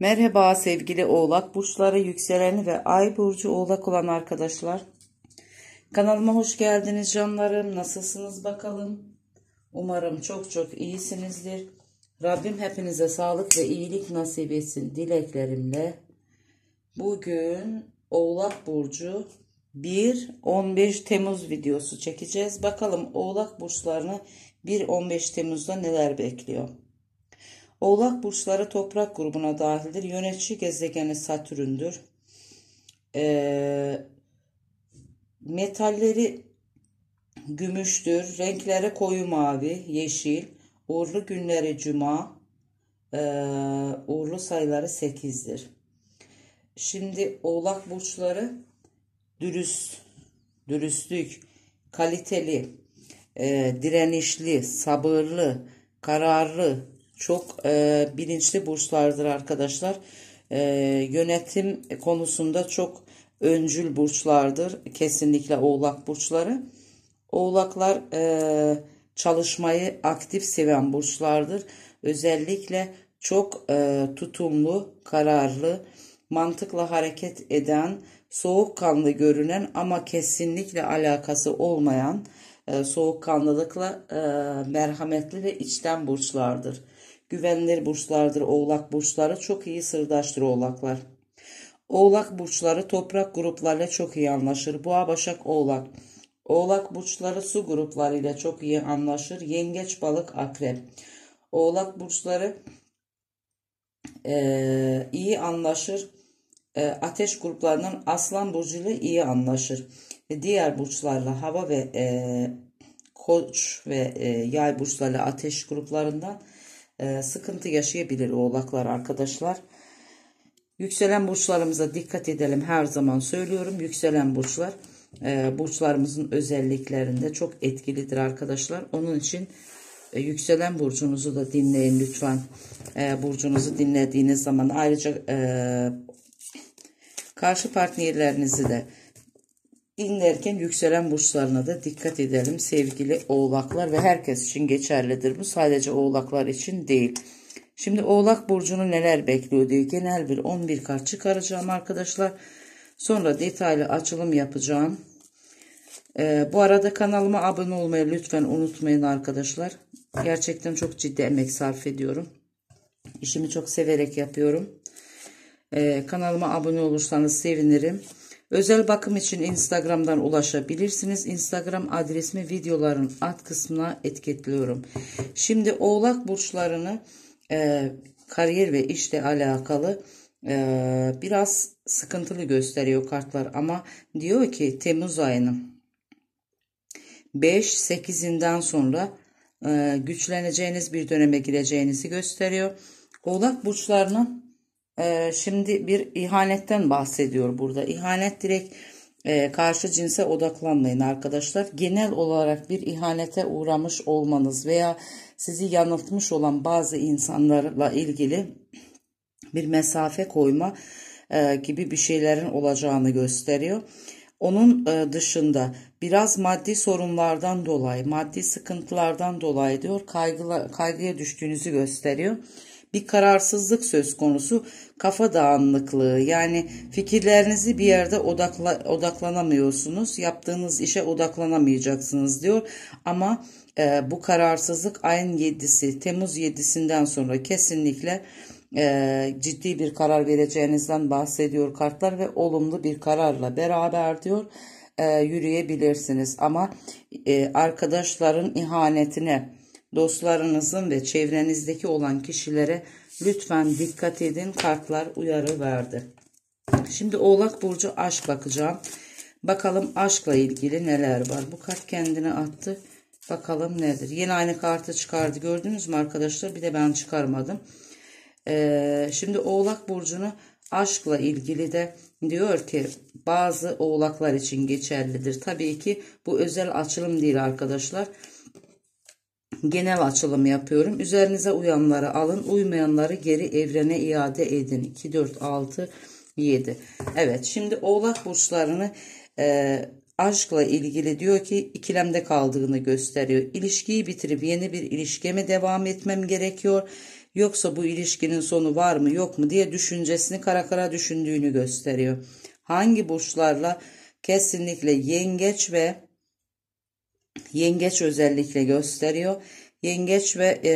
Merhaba sevgili oğlak burçları yükseleni ve ay burcu oğlak olan arkadaşlar. Kanalıma hoş geldiniz canlarım. Nasılsınız bakalım? Umarım çok çok iyisinizdir. Rabbim hepinize sağlık ve iyilik nasip etsin dileklerimle. Bugün oğlak burcu 1-15 Temmuz videosu çekeceğiz. Bakalım oğlak burçlarını 1-15 Temmuz'da neler bekliyor? Oğlak burçları toprak grubuna dahildir. Yönetici gezegeni Satürn'dür. E, metalleri gümüştür. Renkleri koyu mavi, yeşil. Uğurlu günleri cuma. E, uğurlu sayıları 8'dir. Şimdi oğlak burçları dürüst, dürüstlük, kaliteli, e, direnişli, sabırlı, kararlı, çok e, bilinçli burçlardır arkadaşlar. E, yönetim konusunda çok öncül burçlardır. Kesinlikle oğlak burçları. Oğlaklar e, çalışmayı aktif seven burçlardır. Özellikle çok e, tutumlu, kararlı, mantıkla hareket eden, soğukkanlı görünen ama kesinlikle alakası olmayan e, soğukkanlılıkla e, merhametli ve içten burçlardır güvenilir burçlardır oğlak burçları. Çok iyi sırdaştır oğlaklar. Oğlak burçları toprak gruplarıyla çok iyi anlaşır. Boğa başak oğlak. Oğlak burçları su gruplarıyla çok iyi anlaşır. Yengeç balık akrep. Oğlak burçları e, iyi anlaşır. E, ateş gruplarının aslan burcuyla iyi anlaşır. E, diğer burçlarla hava ve e, koç ve e, yay burçlarıyla ateş gruplarından ee, sıkıntı yaşayabilir oğlaklar arkadaşlar. Yükselen burçlarımıza dikkat edelim her zaman söylüyorum. Yükselen burçlar e, burçlarımızın özelliklerinde çok etkilidir arkadaşlar. Onun için e, yükselen burcunuzu da dinleyin lütfen. E, burcunuzu dinlediğiniz zaman ayrıca karşı partnerlerinizi de dinlerken yükselen burçlarına da dikkat edelim sevgili oğlaklar ve herkes için geçerlidir bu sadece oğlaklar için değil. Şimdi oğlak burcunu neler bekliyor diye genel bir 11 kart çıkaracağım arkadaşlar. Sonra detaylı açılım yapacağım. Ee, bu arada kanalıma abone olmayı lütfen unutmayın arkadaşlar. Gerçekten çok ciddi emek sarf ediyorum. İşimi çok severek yapıyorum. Ee, kanalıma abone olursanız sevinirim. Özel bakım için Instagram'dan ulaşabilirsiniz. Instagram adresimi videoların alt kısmına etiketliyorum. Şimdi oğlak burçlarını e, kariyer ve işle alakalı e, biraz sıkıntılı gösteriyor kartlar. Ama diyor ki Temmuz ayının 5-8'inden sonra e, güçleneceğiniz bir döneme gireceğinizi gösteriyor. Oğlak burçlarının ee, şimdi bir ihanetten bahsediyor burada. İhanet direkt e, karşı cinse odaklanmayın arkadaşlar. Genel olarak bir ihanete uğramış olmanız veya sizi yanıltmış olan bazı insanlarla ilgili bir mesafe koyma e, gibi bir şeylerin olacağını gösteriyor. Onun e, dışında biraz maddi sorunlardan dolayı, maddi sıkıntılardan dolayı diyor kaygıla, kaygıya düştüğünüzü gösteriyor bir kararsızlık söz konusu, kafa dağınıklığı yani fikirlerinizi bir yerde odakla, odaklanamıyorsunuz, yaptığınız işe odaklanamayacaksınız diyor ama e, bu kararsızlık ayın 7'si Temmuz 7'sinden sonra kesinlikle e, ciddi bir karar vereceğinizden bahsediyor kartlar ve olumlu bir kararla beraber diyor e, yürüyebilirsiniz ama e, arkadaşların ihanetine Dostlarınızın ve çevrenizdeki olan kişilere lütfen dikkat edin. Kartlar uyarı verdi. Şimdi Oğlak Burcu aşk bakacağım. Bakalım aşkla ilgili neler var. Bu kart kendini attı. Bakalım nedir. Yeni aynı kartı çıkardı. Gördünüz mü arkadaşlar? Bir de ben çıkarmadım. Ee, şimdi Oğlak Burcu'nu aşkla ilgili de diyor ki bazı oğlaklar için geçerlidir. Tabii ki bu özel açılım değil arkadaşlar. Arkadaşlar genel açılım yapıyorum. Üzerinize uyanları alın, uymayanları geri evrene iade edin. 2, 4, 6, 7. Evet şimdi oğlak burçlarını e, aşkla ilgili diyor ki ikilemde kaldığını gösteriyor. İlişkiyi bitirip yeni bir ilişkiye mi devam etmem gerekiyor? Yoksa bu ilişkinin sonu var mı yok mu diye düşüncesini kara kara düşündüğünü gösteriyor. Hangi burçlarla? Kesinlikle yengeç ve yengeç özellikle gösteriyor. Yengeç ve e,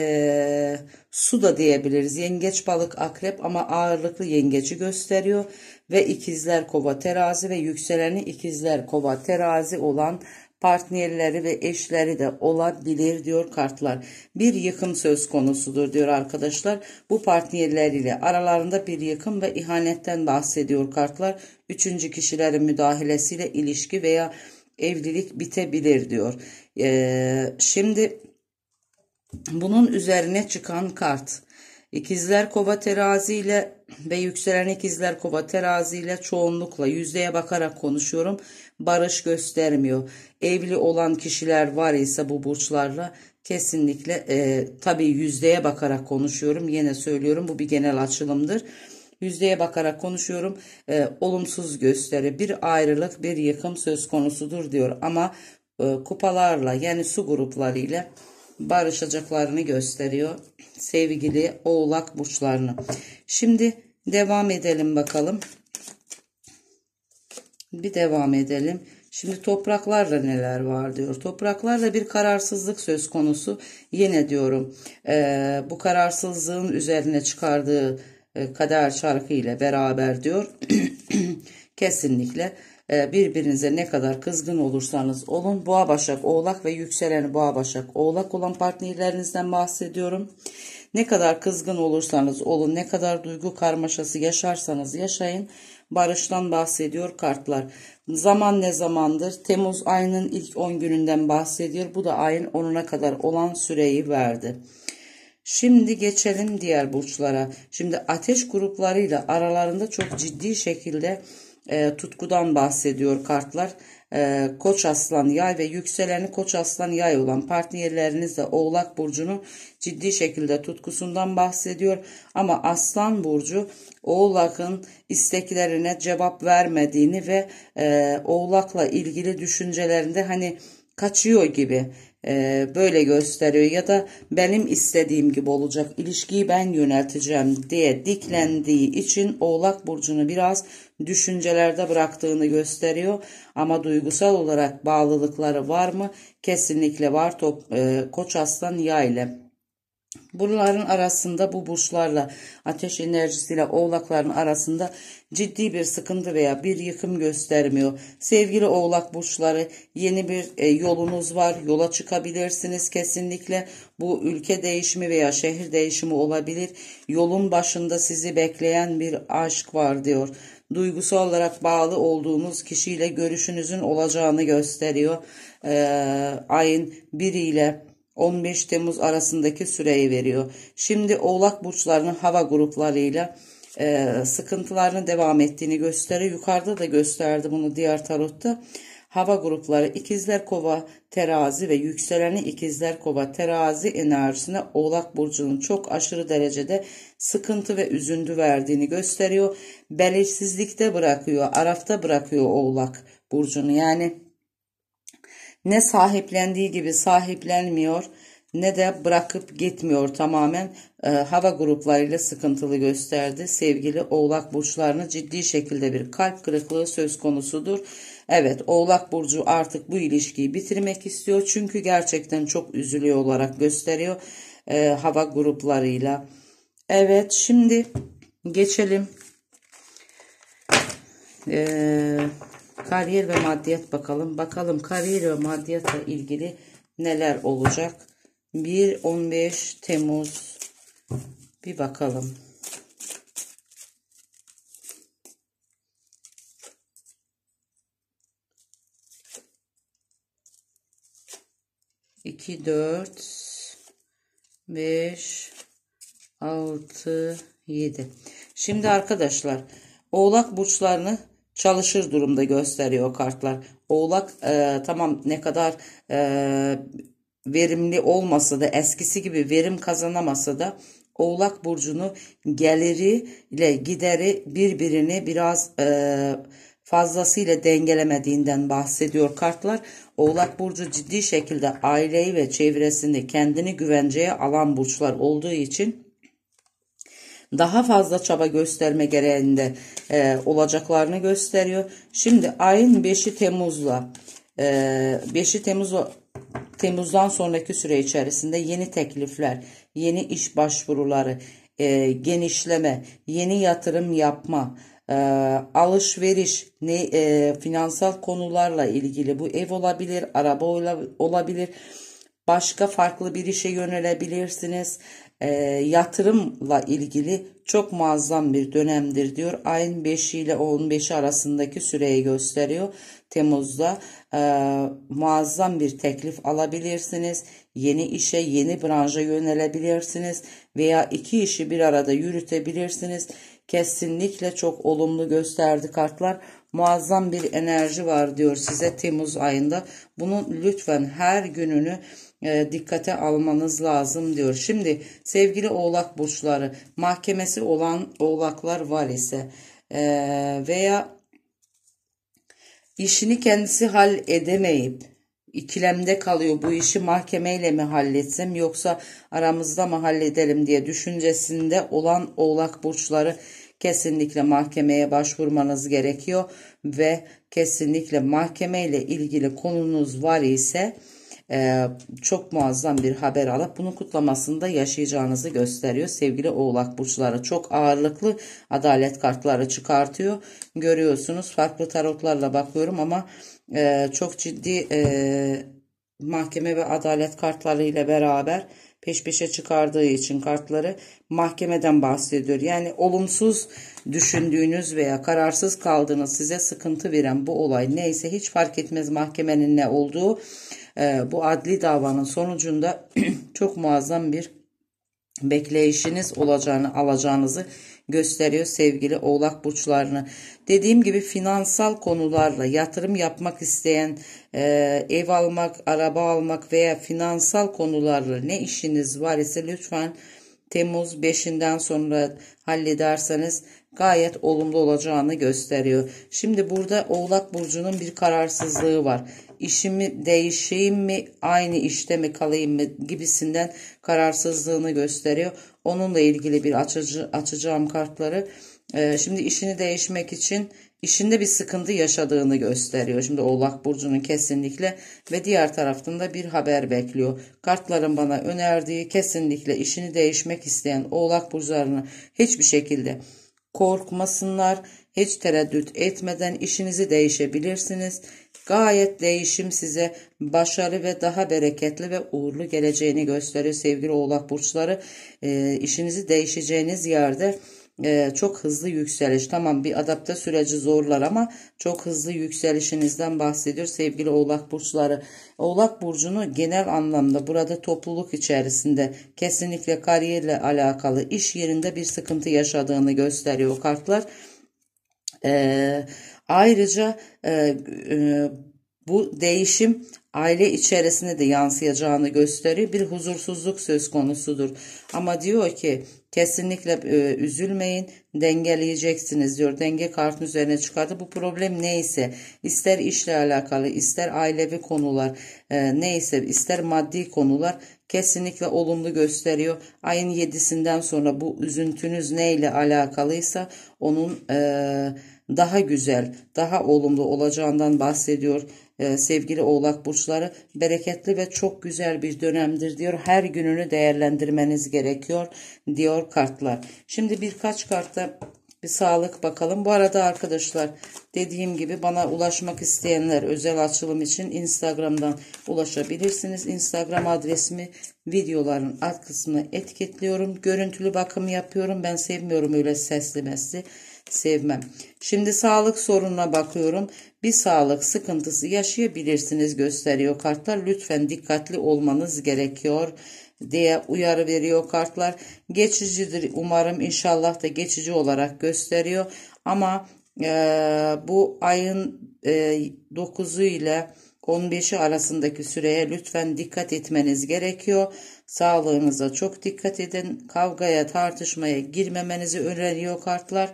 su da diyebiliriz. Yengeç balık akrep ama ağırlıklı yengeci gösteriyor. Ve ikizler kova terazi ve yükseleni ikizler kova terazi olan partnerleri ve eşleri de olabilir diyor kartlar. Bir yıkım söz konusudur diyor arkadaşlar. Bu partnerleriyle aralarında bir yıkım ve ihanetten bahsediyor kartlar. Üçüncü kişilerin müdahalesiyle ilişki veya evlilik bitebilir diyor. E, şimdi bunun üzerine çıkan kart. İkizler kova terazi ile ve yükselen ikizler kova terazi ile çoğunlukla yüzdeye bakarak konuşuyorum. Barış göstermiyor. Evli olan kişiler var ise bu burçlarla kesinlikle e, tabii yüzdeye bakarak konuşuyorum. Yine söylüyorum bu bir genel açılımdır. Yüzdeye bakarak konuşuyorum. E, olumsuz gösteri bir ayrılık bir yıkım söz konusudur diyor. Ama e, kupalarla yani su gruplarıyla barışacaklarını gösteriyor. Sevgili oğlak burçlarını. Şimdi devam edelim bakalım. Bir devam edelim. Şimdi topraklarla neler var diyor. Topraklarla bir kararsızlık söz konusu. Yine diyorum e, bu kararsızlığın üzerine çıkardığı e, kader şarkı ile beraber diyor. Kesinlikle e, birbirinize ne kadar kızgın olursanız olun. Boğa Başak Oğlak ve yükselen Boğa Başak Oğlak olan partnerlerinizden bahsediyorum. Ne kadar kızgın olursanız olun, ne kadar duygu karmaşası yaşarsanız yaşayın. Barıştan bahsediyor kartlar. Zaman ne zamandır? Temmuz ayının ilk 10 gününden bahsediyor. Bu da ayın 10'una kadar olan süreyi verdi. Şimdi geçelim diğer burçlara. Şimdi ateş gruplarıyla aralarında çok ciddi şekilde e, tutkudan bahsediyor kartlar. E, Koç aslan yay ve yükseleni Koç aslan yay olan partnerlerinizle Oğlak burcunun ciddi şekilde tutkusundan bahsediyor. Ama aslan burcu Oğlak'ın isteklerine cevap vermediğini ve e, Oğlak'la ilgili düşüncelerinde hani kaçıyor gibi e, böyle gösteriyor ya da benim istediğim gibi olacak ilişkiyi ben yönelteceğim diye diklendiği için oğlak burcunu biraz düşüncelerde bıraktığını gösteriyor ama duygusal olarak bağlılıkları var mı kesinlikle var top, e, koç aslan yay ile Bunların arasında bu burçlarla ateş enerjisiyle oğlakların arasında ciddi bir sıkıntı veya bir yıkım göstermiyor. Sevgili oğlak burçları yeni bir e, yolunuz var. Yola çıkabilirsiniz kesinlikle. Bu ülke değişimi veya şehir değişimi olabilir. Yolun başında sizi bekleyen bir aşk var diyor. Duygusal olarak bağlı olduğunuz kişiyle görüşünüzün olacağını gösteriyor. E, ayın biriyle 15 Temmuz arasındaki süreyi veriyor. Şimdi oğlak burçlarının hava gruplarıyla e, sıkıntılarının devam ettiğini gösteriyor. Yukarıda da gösterdi bunu diğer tarotta. Hava grupları ikizler kova terazi ve yükseleni ikizler kova terazi enerjisine oğlak burcunun çok aşırı derecede sıkıntı ve üzüntü verdiğini gösteriyor. Belirsizlikte bırakıyor, arafta bırakıyor oğlak burcunu yani ne sahiplendiği gibi sahiplenmiyor ne de bırakıp gitmiyor tamamen e, hava gruplarıyla sıkıntılı gösterdi. Sevgili oğlak burçlarını ciddi şekilde bir kalp kırıklığı söz konusudur. Evet oğlak burcu artık bu ilişkiyi bitirmek istiyor çünkü gerçekten çok üzülüyor olarak gösteriyor e, hava gruplarıyla. Evet şimdi geçelim. Ee, Kariyer ve maddiyat bakalım. Bakalım kariyer ve maddiyatla ilgili neler olacak? 1-15 Temmuz bir bakalım. İki, dört, beş, altı, yedi. Şimdi arkadaşlar oğlak burçlarını çalışır durumda gösteriyor kartlar. Oğlak e, tamam ne kadar e, verimli olmasa da eskisi gibi verim kazanamasa da Oğlak burcunu geliri ile gideri birbirini biraz e, fazlasıyla dengelemediğinden bahsediyor kartlar. Oğlak burcu ciddi şekilde aileyi ve çevresini kendini güvenceye alan burçlar olduğu için daha fazla çaba gösterme gereğinde e, olacaklarını gösteriyor. Şimdi ayın 5'i Temmuz'la e, 5'i Temmuz Temmuz'dan sonraki süre içerisinde yeni teklifler, yeni iş başvuruları, e, genişleme, yeni yatırım yapma, e, alışveriş, ne e, finansal konularla ilgili bu ev olabilir, araba olabilir başka farklı bir işe yönelebilirsiniz e, yatırımla ilgili çok muazzam bir dönemdir diyor. Ayın 5 ile 15 arasındaki süreyi gösteriyor. Temmuz'da e, muazzam bir teklif alabilirsiniz. Yeni işe, yeni branşa yönelebilirsiniz veya iki işi bir arada yürütebilirsiniz. Kesinlikle çok olumlu gösterdi kartlar. Muazzam bir enerji var diyor size Temmuz ayında. Bunun lütfen her gününü e, dikkate almanız lazım diyor. Şimdi sevgili oğlak burçları mahkemesi olan oğlaklar var ise e, veya işini kendisi hal edemeyip ikilemde kalıyor bu işi mahkemeyle mi halletsem yoksa aramızda mı halledelim diye düşüncesinde olan oğlak burçları kesinlikle mahkemeye başvurmanız gerekiyor ve kesinlikle mahkemeyle ilgili konunuz var ise e, çok muazzam bir haber alıp bunun kutlamasında yaşayacağınızı gösteriyor. Sevgili oğlak burçları çok ağırlıklı adalet kartları çıkartıyor. Görüyorsunuz farklı tarotlarla bakıyorum ama e, çok ciddi e, mahkeme ve adalet kartları ile beraber peş peşe çıkardığı için kartları mahkemeden bahsediyor. Yani olumsuz düşündüğünüz veya kararsız kaldığınız size sıkıntı veren bu olay neyse hiç fark etmez mahkemenin ne olduğu. Ee, bu adli davanın sonucunda çok muazzam bir bekleyişiniz olacağını alacağınızı gösteriyor sevgili oğlak burçlarını. Dediğim gibi finansal konularla yatırım yapmak isteyen e, ev almak, araba almak veya finansal konularla ne işiniz var ise lütfen Temmuz 5'inden sonra hallederseniz gayet olumlu olacağını gösteriyor. Şimdi burada Oğlak Burcu'nun bir kararsızlığı var. İşimi değişeyim mi, aynı işte mi kalayım mı gibisinden kararsızlığını gösteriyor. Onunla ilgili bir açıcı, açacağım kartları. Ee, şimdi işini değişmek için işinde bir sıkıntı yaşadığını gösteriyor. Şimdi Oğlak Burcu'nun kesinlikle ve diğer taraftan da bir haber bekliyor. Kartların bana önerdiği kesinlikle işini değişmek isteyen Oğlak Burcu'larını hiçbir şekilde korkmasınlar. Hiç tereddüt etmeden işinizi değişebilirsiniz. Gayet değişim size başarı ve daha bereketli ve uğurlu geleceğini gösteriyor sevgili oğlak burçları. E, işinizi değişeceğiniz yerde e, çok hızlı yükseliş. Tamam bir adapte süreci zorlar ama çok hızlı yükselişinizden bahsediyor sevgili oğlak burçları. Oğlak burcunu genel anlamda burada topluluk içerisinde kesinlikle kariyerle alakalı iş yerinde bir sıkıntı yaşadığını gösteriyor kartlar. E, ayrıca e, e, bu değişim aile içerisinde de yansıyacağını gösteriyor. Bir huzursuzluk söz konusudur. Ama diyor ki Kesinlikle e, üzülmeyin dengeleyeceksiniz diyor. Denge kartın üzerine çıkardı. Bu problem neyse ister işle alakalı ister ailevi konular e, neyse ister maddi konular kesinlikle olumlu gösteriyor. Ayın 7'sinden sonra bu üzüntünüz neyle alakalıysa onun e, daha güzel, daha olumlu olacağından bahsediyor e, sevgili oğlak burçları. Bereketli ve çok güzel bir dönemdir diyor. Her gününü değerlendirmeniz gerekiyor diyor sağlık kartlar. Şimdi birkaç kartta bir sağlık bakalım. Bu arada arkadaşlar dediğim gibi bana ulaşmak isteyenler özel açılım için Instagram'dan ulaşabilirsiniz. Instagram adresimi videoların alt kısmına etiketliyorum. Görüntülü bakım yapıyorum. Ben sevmiyorum öyle sesli mesli sevmem. Şimdi sağlık sorununa bakıyorum. Bir sağlık sıkıntısı yaşayabilirsiniz gösteriyor kartlar. Lütfen dikkatli olmanız gerekiyor diye uyarı veriyor kartlar. Geçicidir umarım inşallah da geçici olarak gösteriyor. Ama e, bu ayın e, 9'u ile 15'i arasındaki süreye lütfen dikkat etmeniz gerekiyor. Sağlığınıza çok dikkat edin. Kavgaya, tartışmaya girmemenizi öneriyor kartlar.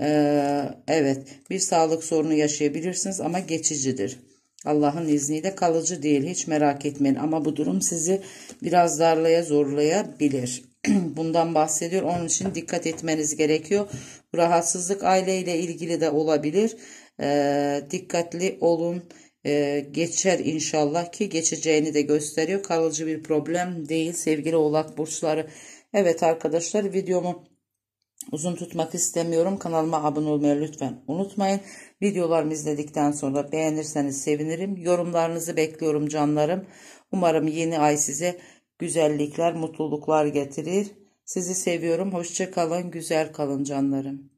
Ee, evet, bir sağlık sorunu yaşayabilirsiniz ama geçicidir. Allah'ın izniyle kalıcı değil hiç merak etmeyin ama bu durum sizi biraz darlaya zorlayabilir. Bundan bahsediyor onun için dikkat etmeniz gerekiyor. Bu rahatsızlık aileyle ilgili de olabilir. Ee, dikkatli olun e, geçer inşallah ki geçeceğini de gösteriyor. Kalıcı bir problem değil sevgili oğlak burçları. Evet arkadaşlar videomu Uzun tutmak istemiyorum. Kanalıma abone olmayı lütfen unutmayın. Videolarımı izledikten sonra beğenirseniz sevinirim. Yorumlarınızı bekliyorum canlarım. Umarım yeni ay size güzellikler, mutluluklar getirir. Sizi seviyorum. Hoşça kalın, güzel kalın canlarım.